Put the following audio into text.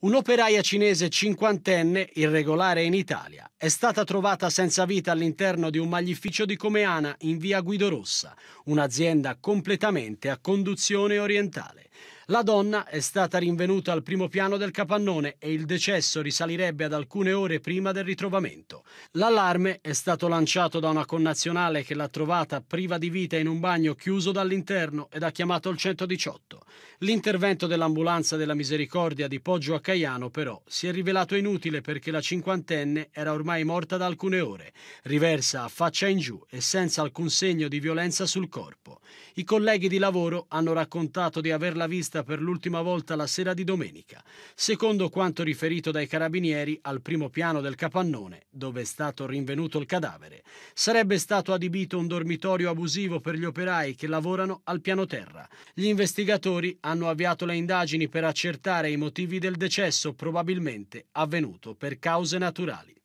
Un'operaia cinese cinquantenne, irregolare in Italia, è stata trovata senza vita all'interno di un maglificio di Comeana in via Guido Rossa, un'azienda completamente a conduzione orientale. La donna è stata rinvenuta al primo piano del capannone e il decesso risalirebbe ad alcune ore prima del ritrovamento. L'allarme è stato lanciato da una connazionale che l'ha trovata priva di vita in un bagno chiuso dall'interno ed ha chiamato il 118. L'intervento dell'ambulanza della misericordia di Poggio a Caiano però si è rivelato inutile perché la cinquantenne era ormai morta da alcune ore, riversa a faccia in giù e senza alcun segno di violenza sul corpo. I colleghi di lavoro hanno raccontato di averla vista vista per l'ultima volta la sera di domenica, secondo quanto riferito dai carabinieri al primo piano del capannone, dove è stato rinvenuto il cadavere. Sarebbe stato adibito un dormitorio abusivo per gli operai che lavorano al piano terra. Gli investigatori hanno avviato le indagini per accertare i motivi del decesso probabilmente avvenuto per cause naturali.